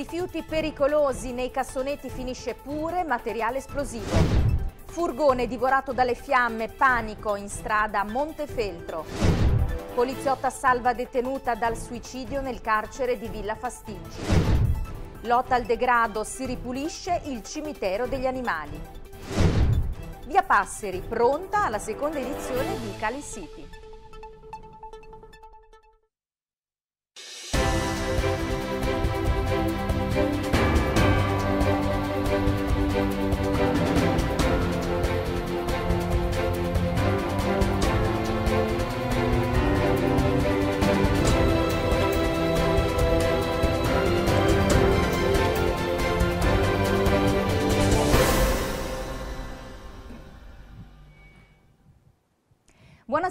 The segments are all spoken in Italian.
Rifiuti pericolosi nei cassonetti finisce pure materiale esplosivo. Furgone divorato dalle fiamme, panico in strada a Montefeltro. Poliziotta salva detenuta dal suicidio nel carcere di Villa Fastigi. Lotta al degrado, si ripulisce il cimitero degli animali. Via Passeri, pronta alla seconda edizione di Cali City.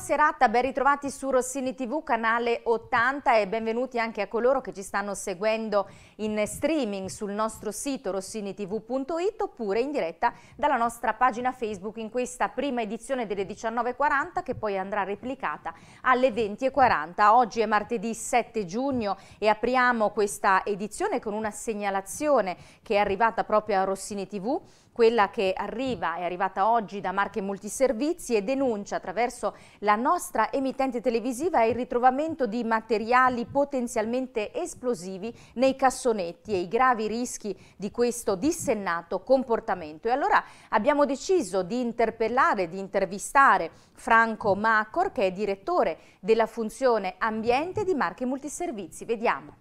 Buona serata, ben ritrovati su Rossini TV, canale 80 e benvenuti anche a coloro che ci stanno seguendo in streaming sul nostro sito rossinitv.it oppure in diretta dalla nostra pagina Facebook in questa prima edizione delle 19.40 che poi andrà replicata alle 20.40. Oggi è martedì 7 giugno e apriamo questa edizione con una segnalazione che è arrivata proprio a Rossini TV quella che arriva, è arrivata oggi da Marche Multiservizi e denuncia attraverso la nostra emittente televisiva il ritrovamento di materiali potenzialmente esplosivi nei cassonetti e i gravi rischi di questo dissennato comportamento. E allora abbiamo deciso di interpellare, di intervistare Franco Macor che è direttore della funzione ambiente di Marche Multiservizi. Vediamo.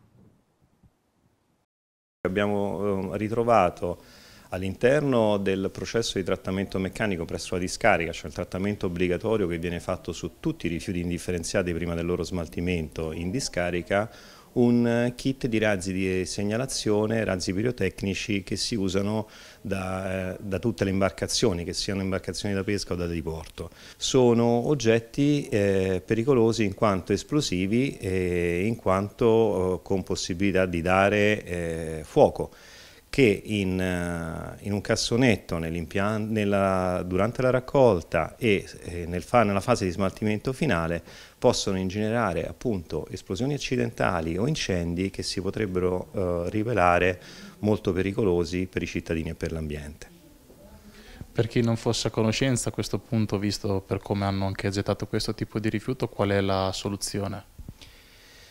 Abbiamo eh, ritrovato All'interno del processo di trattamento meccanico presso la discarica cioè il trattamento obbligatorio che viene fatto su tutti i rifiuti indifferenziati prima del loro smaltimento in discarica, un kit di razzi di segnalazione, razzi pirotecnici che si usano da, eh, da, tutte le imbarcazioni, che siano imbarcazioni da pesca o da diporto. Sono oggetti eh, pericolosi in quanto esplosivi e in quanto eh, con possibilità di dare eh, fuoco che in, eh, in un cassonetto nella, durante la raccolta e eh, nel fa, nella fase di smaltimento finale possono ingenerare appunto esplosioni accidentali o incendi che si potrebbero eh, rivelare molto pericolosi per i cittadini e per l'ambiente. Per chi non fosse a conoscenza a questo punto, visto per come hanno anche gettato questo tipo di rifiuto, qual è la soluzione?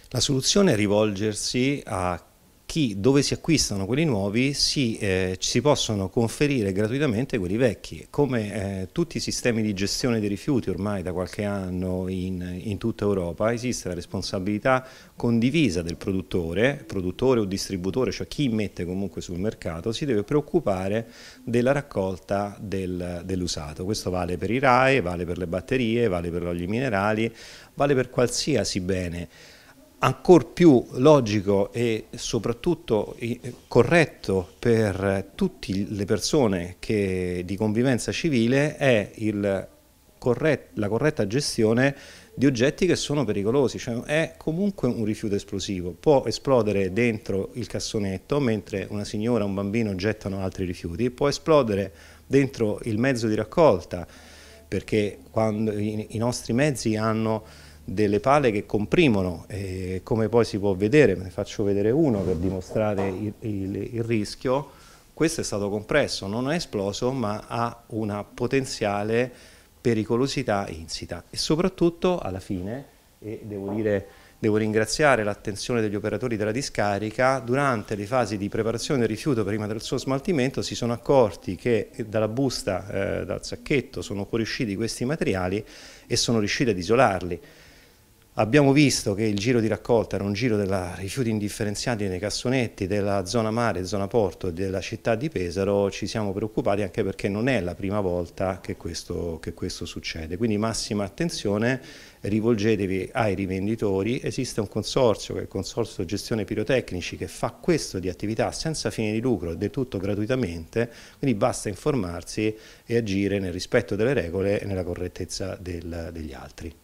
La soluzione è rivolgersi a chi, dove si acquistano quelli nuovi si, eh, si possono conferire gratuitamente quelli vecchi. Come eh, tutti i sistemi di gestione dei rifiuti ormai da qualche anno in, in, tutta Europa esiste la responsabilità condivisa del produttore, produttore o distributore, cioè chi mette comunque sul mercato, si deve preoccupare della raccolta del, dell'usato. Questo vale per i RAE, vale per le batterie, vale per gli oli minerali, vale per qualsiasi bene ancora più logico e soprattutto eh, corretto per tutte le persone che, di convivenza civile è corret, la corretta gestione di oggetti che sono pericolosi, cioè è comunque un rifiuto esplosivo, può esplodere dentro il cassonetto mentre una signora o un bambino gettano altri rifiuti, può esplodere dentro il mezzo di raccolta perché quando i, i nostri mezzi hanno delle pale che comprimono, eh, come poi si può vedere, ne faccio vedere uno per dimostrare il, il, il rischio, questo è stato compresso, non è esploso ma ha una potenziale pericolosità insita e soprattutto alla fine, e devo dire devo ringraziare l'attenzione degli operatori della discarica, durante le fasi di preparazione del rifiuto prima del suo smaltimento si sono accorti che dalla busta, eh, dal sacchetto sono fuoriusciti questi materiali e sono riusciti ad isolarli. Abbiamo visto che il giro di raccolta era un giro dei rifiuti indifferenziati nei cassonetti della zona mare, zona porto e della città di Pesaro, ci siamo preoccupati anche perché non è la prima volta che questo, che questo succede, quindi massima attenzione, rivolgetevi ai rivenditori, esiste un consorzio che è il Consorzio Gestione Pirotecnici che fa questo di attività senza fine di lucro, del tutto gratuitamente, quindi basta informarsi e agire nel rispetto delle regole e nella correttezza del, degli altri.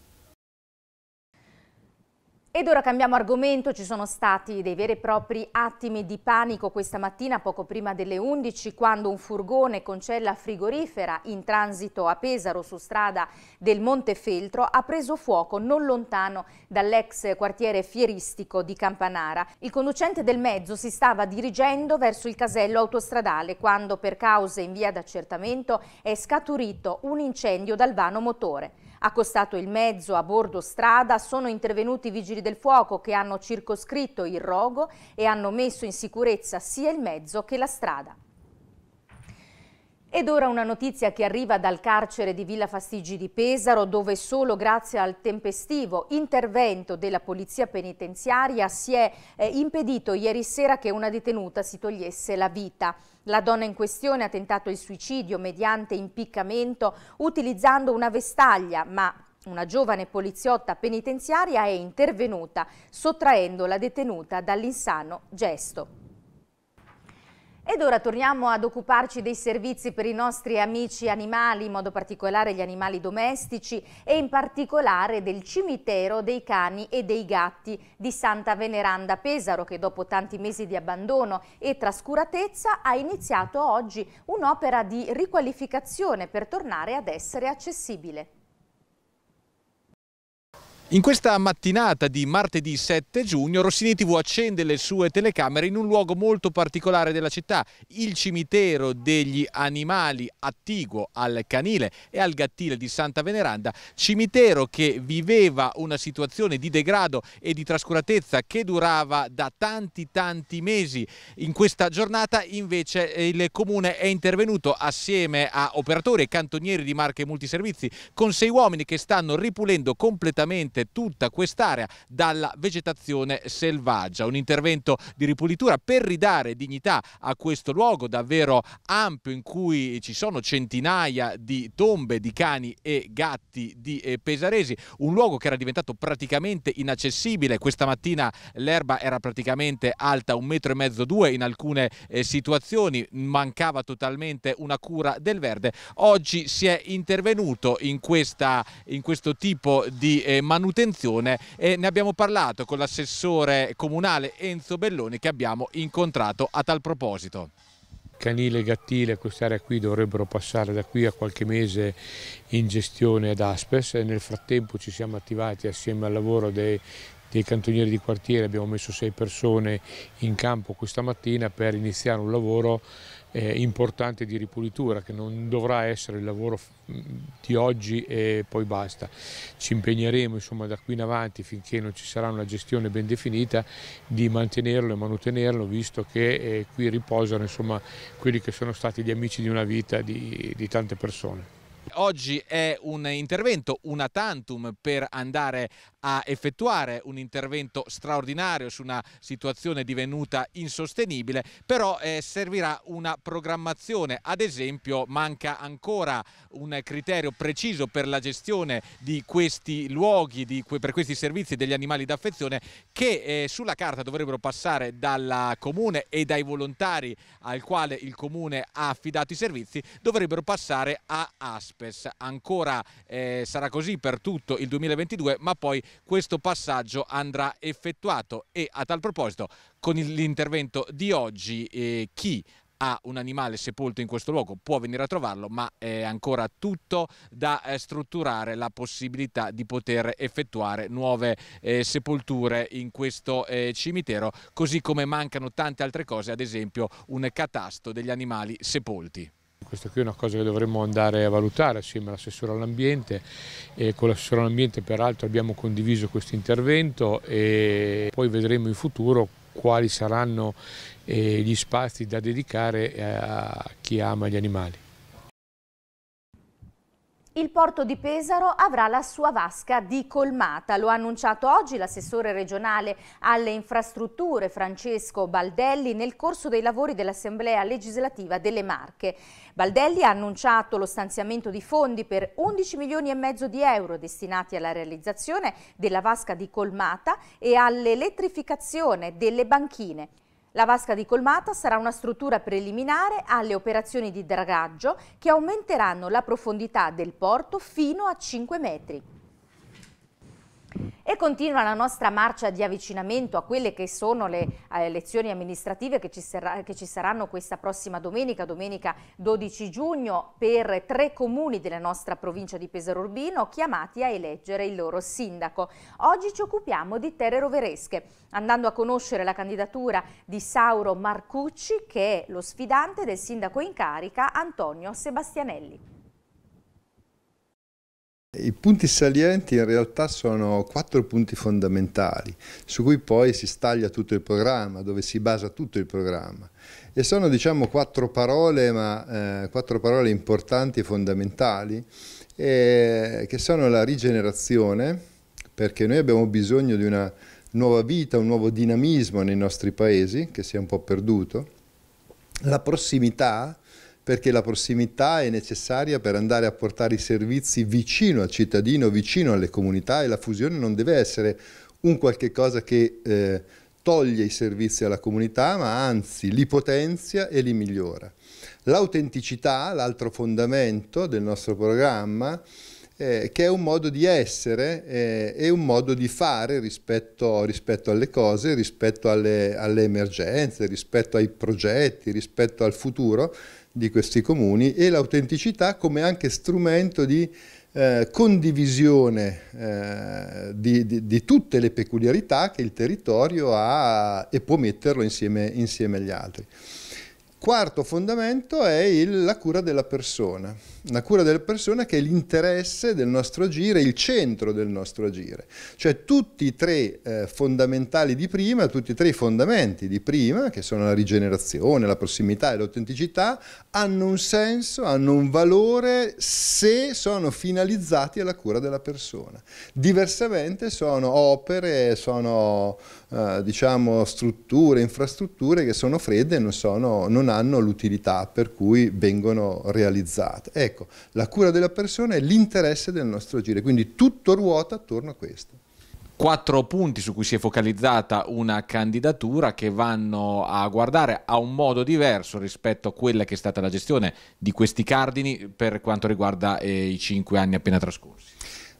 Ed ora cambiamo argomento, ci sono stati dei veri e propri attimi di panico questa mattina poco prima delle 11 quando un furgone con cella frigorifera in transito a Pesaro su strada del Montefeltro ha preso fuoco non lontano dall'ex quartiere fieristico di Campanara. Il conducente del mezzo si stava dirigendo verso il casello autostradale quando per cause in via d'accertamento è scaturito un incendio dal vano motore. Accostato il mezzo a bordo strada sono intervenuti i vigili del fuoco che hanno circoscritto il rogo e hanno messo in sicurezza sia il mezzo che la strada. Ed ora una notizia che arriva dal carcere di Villa Fastigi di Pesaro, dove solo grazie al tempestivo intervento della polizia penitenziaria si è eh, impedito ieri sera che una detenuta si togliesse la vita. La donna in questione ha tentato il suicidio mediante impiccamento utilizzando una vestaglia, ma una giovane poliziotta penitenziaria è intervenuta sottraendo la detenuta dall'insano gesto. Ed ora torniamo ad occuparci dei servizi per i nostri amici animali, in modo particolare gli animali domestici e in particolare del cimitero dei cani e dei gatti di Santa Veneranda Pesaro che dopo tanti mesi di abbandono e trascuratezza ha iniziato oggi un'opera di riqualificazione per tornare ad essere accessibile. In questa mattinata di martedì 7 giugno Rossini TV accende le sue telecamere in un luogo molto particolare della città, il cimitero degli animali attiguo al canile e al gattile di Santa Veneranda, cimitero che viveva una situazione di degrado e di trascuratezza che durava da tanti tanti mesi. In questa giornata invece il comune è intervenuto assieme a operatori e cantonieri di marche multiservizi con sei uomini che stanno ripulendo completamente praticamente tutta quest'area dalla vegetazione selvaggia. Un intervento di ripulitura per ridare dignità a questo luogo davvero ampio in cui ci sono centinaia di tombe di cani e gatti di eh, Pesaresi, un luogo che era diventato praticamente inaccessibile. Questa mattina l'erba era praticamente alta un metro e mezzo, due in alcune eh, situazioni, mancava totalmente una cura del verde. Oggi si è intervenuto in, questa, in questo tipo di eh, manovra manutenzione e ne abbiamo parlato con l'assessore comunale Enzo Belloni che abbiamo incontrato a tal proposito canile e gattile, quest'area qui dovrebbero passare da qui a qualche mese in gestione ad Aspes e nel frattempo ci siamo attivati assieme al lavoro dei, dei cantonieri di quartiere, abbiamo messo sei persone in campo questa mattina per iniziare un lavoro eh, importante di ripulitura che non dovrà essere il lavoro mm, di oggi e poi basta. Ci impegneremo insomma, da qui in avanti finché non ci sarà una gestione ben definita di mantenerlo e manutenerlo visto che eh, qui riposano insomma, quelli che sono stati gli amici di una vita di, di tante persone oggi è un intervento, una tantum per andare a effettuare un intervento straordinario su una situazione divenuta insostenibile, però eh, servirà una programmazione, ad esempio manca ancora un criterio preciso per la gestione di questi luoghi, di, per questi servizi degli animali d'affezione che eh, sulla carta dovrebbero passare dal comune e dai volontari al quale il comune ha affidato i servizi, dovrebbero passare a ASP. Lopez. Ancora eh, sarà così per tutto il 2022, ma poi questo passaggio andrà effettuato e a tal proposito con l'intervento di oggi eh, chi ha un animale sepolto in questo luogo può venire a trovarlo, ma è ancora tutto da eh, strutturare la possibilità di poter effettuare nuove eh, sepolture in questo eh, cimitero, così come mancano tante altre cose, ad esempio un catasto degli animali sepolti. Questa qui è una cosa che dovremmo andare a valutare assieme all'assessore all'ambiente e con l'assessore all'ambiente peraltro abbiamo condiviso questo intervento e poi vedremo in futuro quali saranno eh, gli spazi da dedicare eh, a chi ama gli animali. Il porto di Pesaro avrà la sua vasca di colmata, lo ha annunciato oggi l'assessore regionale alle infrastrutture Francesco Baldelli nel corso dei lavori dell'Assemblea legislativa delle Marche. Baldelli ha annunciato lo stanziamento di fondi per 11 milioni e mezzo di euro destinati alla realizzazione della vasca di colmata e all'elettrificazione delle banchine la vasca di colmata sarà una struttura preliminare alle operazioni di dragaggio che aumenteranno la profondità del porto fino a 5 metri. E continua la nostra marcia di avvicinamento a quelle che sono le eh, elezioni amministrative che ci, sarà, che ci, saranno questa prossima domenica, domenica 12 giugno, per tre comuni della nostra provincia di Pesaro Urbino chiamati a eleggere il loro sindaco. Oggi ci occupiamo di terre roveresche, andando a conoscere la candidatura di Sauro Marcucci che è lo sfidante del sindaco in carica Antonio Sebastianelli. I punti salienti in realtà sono quattro punti fondamentali su cui poi si staglia tutto il programma, dove si basa tutto il programma. E sono diciamo quattro parole, ma eh, quattro parole importanti e fondamentali, eh, che sono la rigenerazione, perché noi abbiamo bisogno di una nuova vita, un nuovo dinamismo nei nostri paesi, che si è un po' perduto, la prossimità, perché la prossimità è necessaria per andare a portare i servizi vicino al cittadino, vicino alle comunità e la fusione non deve essere un qualche cosa che eh, toglie i servizi alla comunità, ma anzi li potenzia e li migliora. L'autenticità, l'altro fondamento del nostro programma, eh, che è un modo di essere eh, e un modo di fare rispetto, rispetto alle cose, rispetto alle, alle emergenze, rispetto ai progetti, rispetto al futuro, di questi comuni e l'autenticità come anche strumento di eh, condivisione eh, di, di, di, tutte le peculiarità che il territorio ha e può metterlo insieme, insieme agli altri quarto fondamento è il, la cura della persona, la cura della persona che è l'interesse del nostro agire, il centro del nostro agire, cioè tutti i tre eh, fondamentali di prima, tutti e tre i fondamenti di prima, che sono la rigenerazione, la prossimità e l'autenticità, hanno un senso, hanno un valore se sono finalizzati alla cura della persona. Diversamente sono opere, sono eh, diciamo, strutture, infrastrutture che sono fredde e non, sono, non hanno l'utilità per cui vengono realizzate. Ecco, la cura della persona è l'interesse del nostro agire, quindi tutto ruota attorno a questo quattro punti su cui si è focalizzata una candidatura che vanno a guardare a un modo diverso rispetto a quella che è stata la gestione di questi cardini per quanto riguarda eh, i cinque anni appena trascorsi.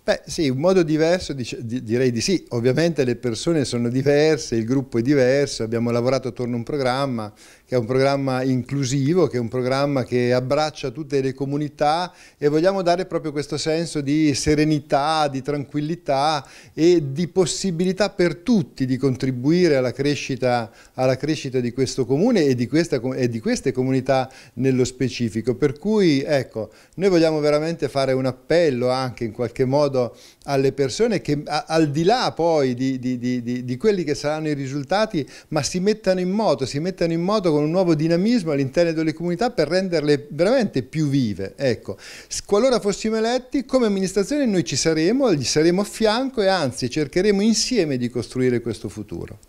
Beh sì, in modo diverso dice, di, direi di sì, ovviamente le persone sono diverse, il gruppo è diverso, abbiamo lavorato attorno a un programma che è un programma inclusivo, che è un programma che abbraccia tutte le comunità e vogliamo dare proprio questo senso di serenità, di tranquillità e di possibilità per tutti di contribuire alla crescita, alla crescita di questo comune e di, questa, e di queste comunità nello specifico. Per cui ecco, noi vogliamo veramente fare un appello anche in qualche modo alle persone che a, al di là poi di, di, di quelli che saranno i risultati, ma si mettano in moto, si mettano in moto con un nuovo dinamismo all'interno delle comunità per renderle veramente più vive. Ecco, qualora fossimo eletti, come amministrazione noi ci saremo, gli saremo a fianco e anzi cercheremo insieme di costruire questo futuro.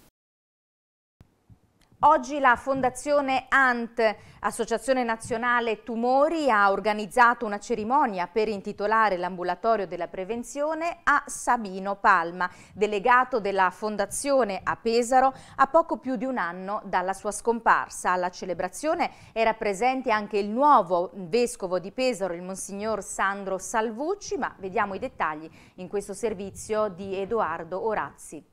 Oggi la Fondazione ANT, Associazione Nazionale Tumori, ha organizzato una cerimonia per intitolare l'ambulatorio della prevenzione a Sabino Palma, delegato della Fondazione a Pesaro a poco più di un anno dalla sua scomparsa. Alla celebrazione era presente anche il nuovo vescovo di Pesaro, il Monsignor Sandro Salvucci, ma vediamo i dettagli in questo servizio di Edoardo Orazzi.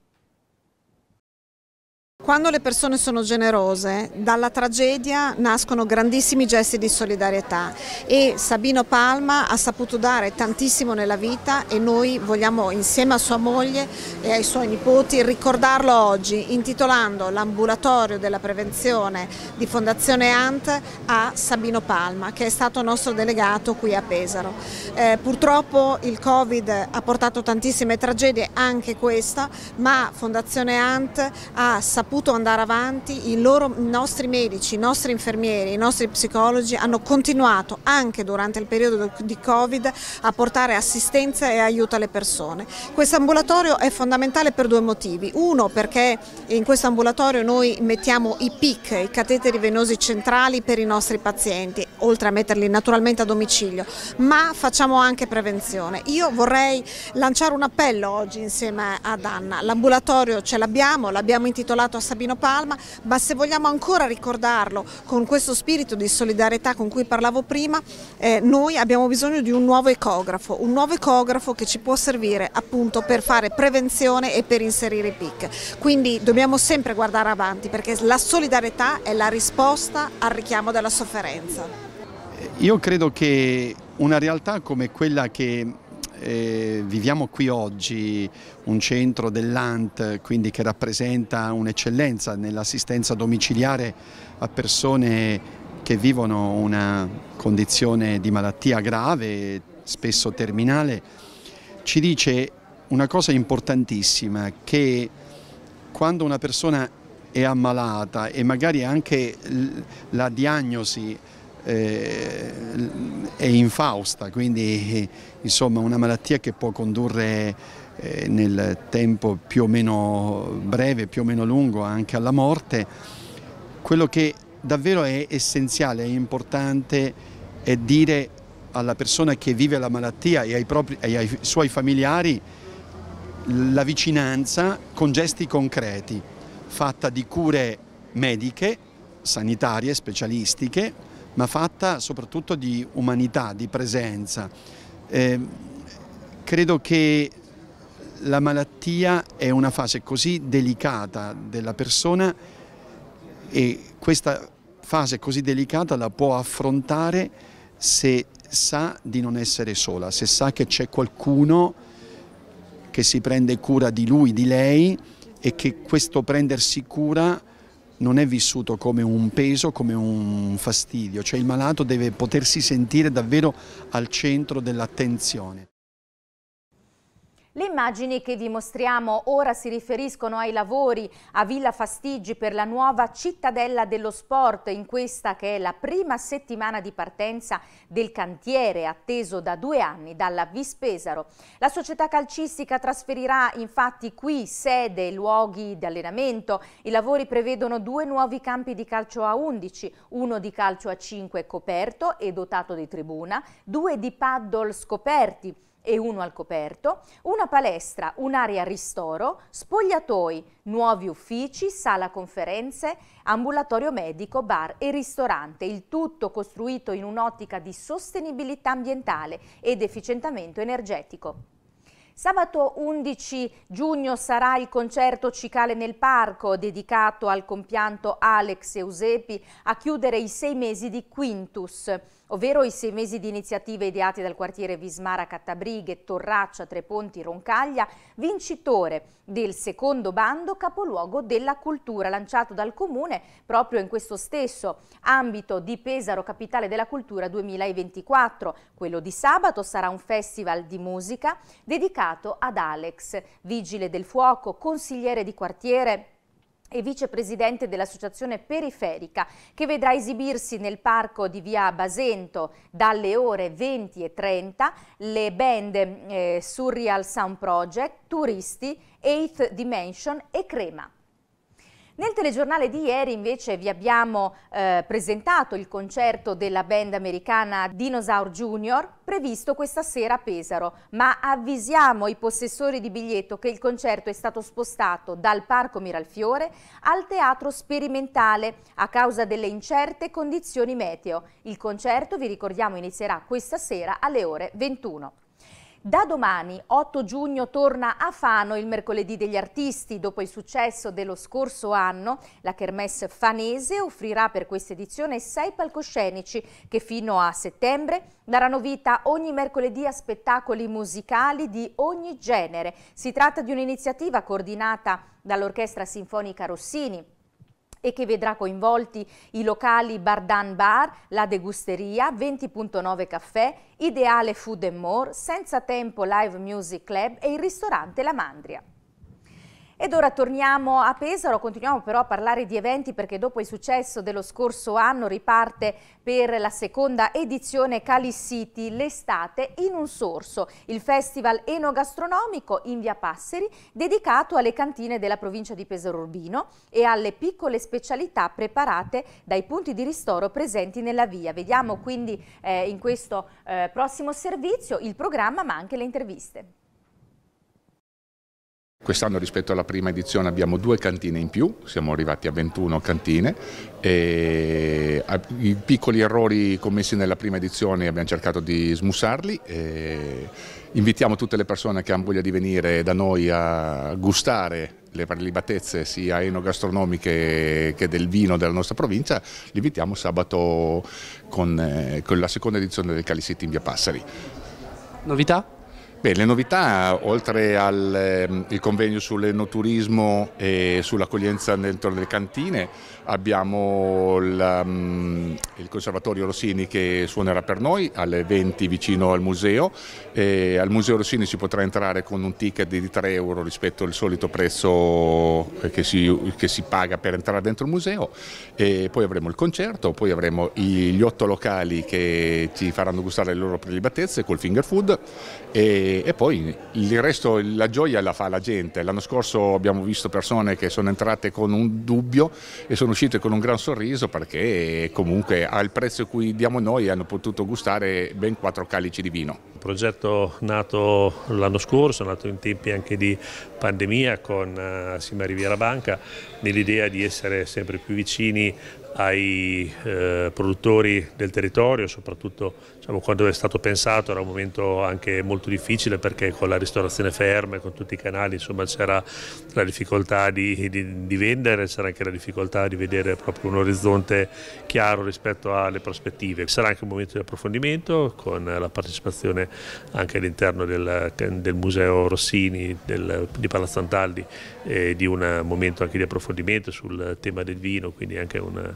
Quando le persone sono generose, dalla tragedia nascono grandissimi gesti di solidarietà e Sabino Palma ha saputo dare tantissimo nella vita e noi vogliamo insieme a sua moglie e ai suoi nipoti ricordarlo oggi intitolando l'ambulatorio della prevenzione di Fondazione ANT a Sabino Palma che è stato nostro delegato qui a Pesaro. Eh, purtroppo il Covid ha portato tantissime tragedie, anche questa, ma Fondazione ANT ha saputo saputo andare avanti, i, loro, i nostri medici, i nostri infermieri, i nostri psicologi hanno continuato anche durante il periodo di Covid a portare assistenza e aiuto alle persone. Questo ambulatorio è fondamentale per due motivi. Uno perché in questo ambulatorio noi mettiamo i PIC, i cateteri venosi centrali per i nostri pazienti, oltre a metterli naturalmente a domicilio, ma facciamo anche prevenzione. Io vorrei lanciare un appello oggi insieme ad Anna. L'ambulatorio ce l'abbiamo, l'abbiamo intitolato a Sabino Palma, ma se vogliamo ancora ricordarlo con questo spirito di solidarietà con cui parlavo prima, eh, noi abbiamo bisogno di un nuovo ecografo, un nuovo ecografo che ci può servire appunto per fare prevenzione e per inserire i PIC. Quindi dobbiamo sempre guardare avanti perché la solidarietà è la risposta al richiamo della sofferenza. Io credo che una realtà come quella che eh, viviamo qui oggi un centro dell'ANT quindi che rappresenta un'eccellenza nell'assistenza domiciliare a persone che vivono una condizione di malattia grave, spesso terminale, ci dice una cosa importantissima che quando una persona è ammalata e magari anche la diagnosi eh, è infausta, quindi eh, insomma una malattia che può condurre eh, nel tempo più o meno breve, più o meno lungo anche alla morte. Quello che davvero è essenziale, è importante è dire alla persona che vive la malattia e ai, propri, e ai suoi familiari la vicinanza con gesti concreti, fatta di cure mediche, sanitarie, specialistiche, ma fatta soprattutto di umanità, di presenza. Eh, credo che la malattia è una fase così delicata della persona e questa fase così delicata la può affrontare se sa di non essere sola, se sa che c'è qualcuno che si prende cura di lui, di lei e che questo prendersi cura non è vissuto come un peso, come un fastidio, cioè il malato deve potersi sentire davvero al centro dell'attenzione. Le immagini che vi mostriamo ora si riferiscono ai lavori a Villa Fastigi per la nuova cittadella dello sport in questa che è la prima settimana di partenza del cantiere atteso da due anni dalla Vispesaro. La società calcistica trasferirà infatti qui sede e luoghi di allenamento. I lavori prevedono due nuovi campi di calcio a 11, uno di calcio a 5 coperto e dotato di tribuna, due di paddle scoperti e uno al coperto, una palestra, un'area ristoro, spogliatoi, nuovi uffici, sala conferenze, ambulatorio medico, bar e ristorante, il tutto costruito in un'ottica di sostenibilità ambientale ed efficientamento energetico. Sabato 11 giugno sarà il concerto Cicale nel Parco, dedicato al compianto Alex Eusepi, a chiudere i sei mesi di Quintus ovvero i sei mesi di iniziative ideate dal quartiere Vismara Cattabrighe, Torraccia, Treponti, Roncaglia, vincitore del secondo bando capoluogo della cultura lanciato dal Comune proprio in questo stesso ambito di Pesaro Capitale della Cultura 2024. Quello di sabato sarà un festival di musica dedicato ad Alex, vigile del fuoco, consigliere di quartiere e vicepresidente dell'associazione periferica che vedrà esibirsi nel parco di via Basento dalle ore 20 e 30 le band eh, Surreal Sound Project, Turisti, Eighth Dimension e Crema. Nel telegiornale di ieri invece vi abbiamo eh, presentato il concerto della band americana Dinosaur Junior previsto questa sera a Pesaro, ma avvisiamo i possessori di biglietto che il concerto è stato spostato dal Parco Miralfiore al Teatro Sperimentale a causa delle incerte condizioni meteo. Il concerto, vi ricordiamo, inizierà questa sera alle ore 21. Da domani, 8 giugno, torna a Fano il mercoledì degli artisti. Dopo il successo dello scorso anno, la Kermesse fanese offrirà per questa edizione sei palcoscenici che fino a settembre daranno vita ogni mercoledì a spettacoli musicali di ogni genere. Si tratta di un'iniziativa coordinata dall'Orchestra Sinfonica Rossini, e che vedrà coinvolti i locali Bardan Bar, La Degusteria, 20.9 Caffè, Ideale Food More, Senza Tempo Live Music Club e il ristorante La Mandria. Ed ora torniamo a Pesaro, continuiamo però a parlare di eventi perché dopo il successo dello scorso anno riparte per la seconda edizione Cali City l'estate in un sorso, il festival enogastronomico in via Passeri dedicato alle cantine della provincia di Pesaro Urbino e alle piccole specialità preparate dai punti di ristoro presenti nella via. Vediamo quindi eh, in questo eh, prossimo servizio il programma ma anche le interviste. Quest'anno rispetto alla prima edizione abbiamo due cantine in più, siamo arrivati a 21 cantine. I piccoli errori commessi nella prima edizione abbiamo cercato di smussarli. invitiamo tutte le persone che hanno voglia di venire da noi a gustare le prelibatezze sia enogastronomiche che del vino della nostra provincia, li invitiamo sabato con, eh, con la seconda edizione del Calisiti in via Passari. Novità? Beh, le novità, oltre al eh, convegno sull'enoturismo e sull'accoglienza dentro le cantine, abbiamo il, um, il, Conservatorio Rossini che suonerà per noi alle 20 vicino al museo. E al Museo Rossini si potrà entrare con un ticket di 3 euro rispetto al solito prezzo eh, che si, che si paga per entrare dentro il museo. E poi avremo il concerto, poi avremo gli otto locali che ci faranno gustare le loro prelibatezze col finger food e, e poi il resto, la gioia la fa la gente. L'anno scorso abbiamo visto persone che sono entrate con un dubbio e sono sono uscite con un gran sorriso perché comunque al prezzo cui diamo noi hanno potuto gustare ben quattro calici di vino. Un progetto nato l'anno scorso, nato in tempi anche di pandemia con eh, Sima Riviera Banca, nell'idea di essere sempre più vicini ai eh, produttori del territorio, soprattutto diciamo, quando è stato pensato era un momento anche molto difficile perché con la ristorazione ferma e con tutti i canali c'era la difficoltà di, di, di vendere, c'era anche la difficoltà di vedere proprio un orizzonte chiaro rispetto alle prospettive. Sarà anche un momento di approfondimento con la partecipazione anche all'interno del, del, Museo Rossini del, di Palazzo Antaldi eh, di un momento anche di approfondimento sul tema del vino, quindi anche un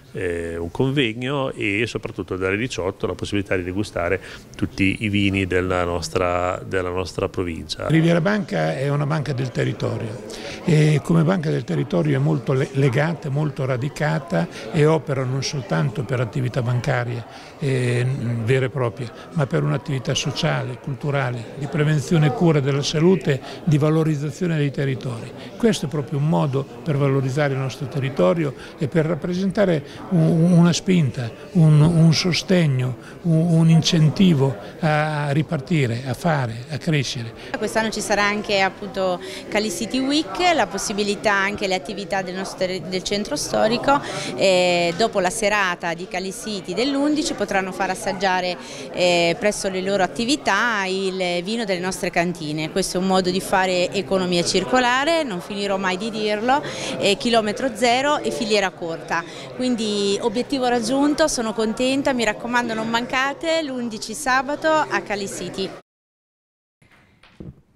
eh, un convegno e soprattutto dalle 18 la possibilità di degustare tutti i vini della nostra, della nostra provincia. Riviera Banca è una banca del territorio e come banca del territorio è molto legata, molto radicata e opera non soltanto per attività bancarie eh, vere e proprie, ma per un'attività sociale, culturale, di prevenzione e cura della salute, di valorizzazione dei territori. Questo è proprio un modo per valorizzare il nostro territorio e per rappresentare una spinta, un, un sostegno, un, un, incentivo a ripartire, a fare, a crescere. Quest'anno ci sarà anche appunto Cali City Week, la possibilità anche le attività del, nostro, del centro storico, eh, dopo la serata di Cali City dell'11 potranno far assaggiare eh, presso le loro attività il vino delle nostre cantine, questo è un modo di fare economia circolare, non finirò mai di dirlo, eh, chilometro zero e filiera corta, quindi obiettivo raggiunto, sono contenta, mi raccomando non mancate, l'11 sabato a Cali City.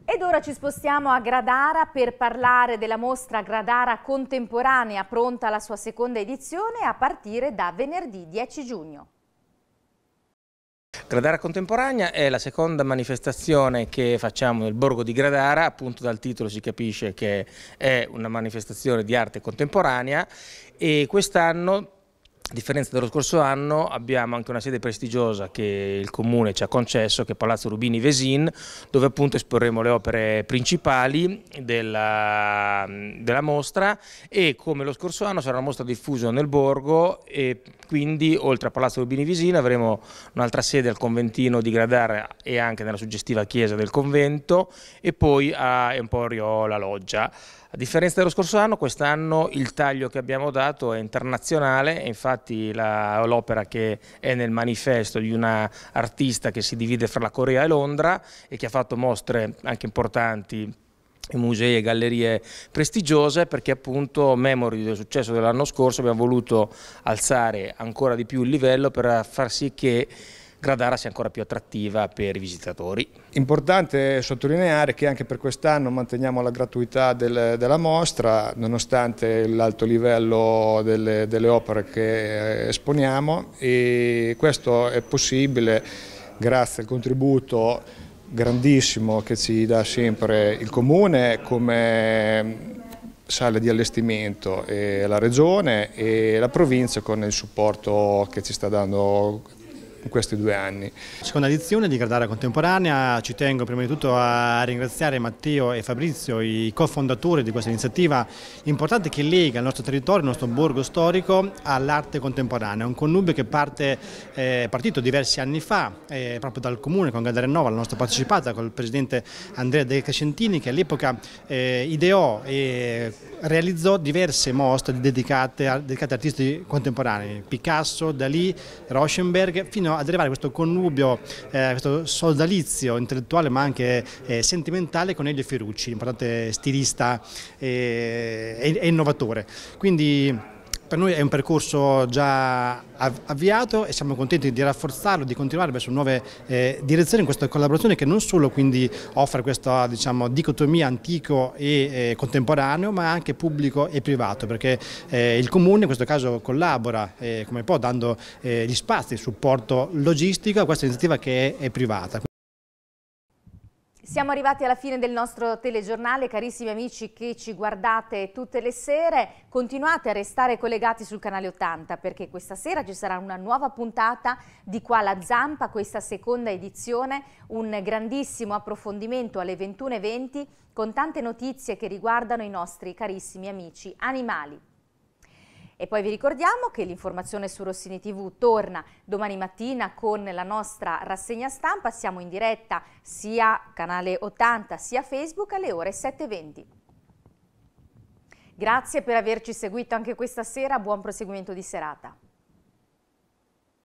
Ed ora ci spostiamo a Gradara per parlare della mostra Gradara Contemporanea pronta alla sua seconda edizione a partire da venerdì 10 giugno. Gradara Contemporanea è la seconda manifestazione che facciamo nel borgo di Gradara, appunto dal titolo si capisce che è una manifestazione di arte contemporanea e quest'anno a differenza dello scorso anno abbiamo anche una sede prestigiosa che il comune ci ha concesso che è Palazzo Rubini Vesin dove appunto esporremo le opere principali della, della mostra e come lo scorso anno sarà una mostra diffusa nel borgo e quindi oltre a Palazzo Rubini Vesin avremo un'altra sede al conventino di Gradare e anche nella suggestiva chiesa del convento e poi a Emporio La Loggia. A differenza dello scorso anno, quest'anno il taglio che abbiamo dato è internazionale, infatti l'opera che è nel manifesto di una artista che si divide fra la Corea e Londra e che ha fatto mostre anche importanti musei e gallerie prestigiose perché appunto memori del successo dell'anno scorso abbiamo voluto alzare ancora di più il livello per far sì che Gradara sia ancora più attrattiva per i visitatori. Importante sottolineare che anche per quest'anno manteniamo la gratuità del, della mostra, nonostante l'alto livello delle, delle opere che eh, esponiamo e questo è possibile grazie al contributo grandissimo che ci dà sempre il Comune come sale di allestimento e la Regione e la provincia con il supporto che ci sta dando in questi due anni. Seconda edizione di Gradara Contemporanea, ci tengo prima di tutto a ringraziare Matteo e Fabrizio, i cofondatori di questa iniziativa importante che lega il nostro territorio, il nostro borgo storico all'arte contemporanea, un connubio che parte, eh, partito diversi anni fa eh, proprio dal comune con Gradara Nova, la nostra partecipata col presidente Andrea De Crescentini che all'epoca eh, ideò e realizzò diverse mostre dedicate, dedicate a artisti contemporanei, Picasso, Dalì, Rauschenberg fino a ad arrivare a questo connubio, eh, questo sodalizio intellettuale ma anche eh, sentimentale con Elio Ferrucci, importante stilista eh, e, e innovatore. Quindi per noi è un percorso già avviato e siamo contenti di rafforzarlo, di continuare verso nuove eh, direzioni in questa collaborazione che non solo offre questa diciamo, dicotomia antico e eh, contemporaneo ma anche pubblico e privato perché eh, il Comune in questo caso collabora eh, come può dando eh, gli spazi, il supporto logistico a questa iniziativa che è, è privata. Siamo arrivati alla fine del nostro telegiornale, carissimi amici che ci guardate tutte le sere, continuate a restare collegati sul canale 80 perché questa sera ci sarà una nuova puntata di Qua la Zampa, questa seconda edizione, un grandissimo approfondimento alle 21.20 con tante notizie che riguardano i nostri carissimi amici animali. E poi vi ricordiamo che l'informazione su Rossini TV torna domani mattina con la nostra rassegna stampa. Siamo in diretta sia canale 80 sia Facebook alle ore 7.20. Grazie per averci seguito anche questa sera, buon proseguimento di serata.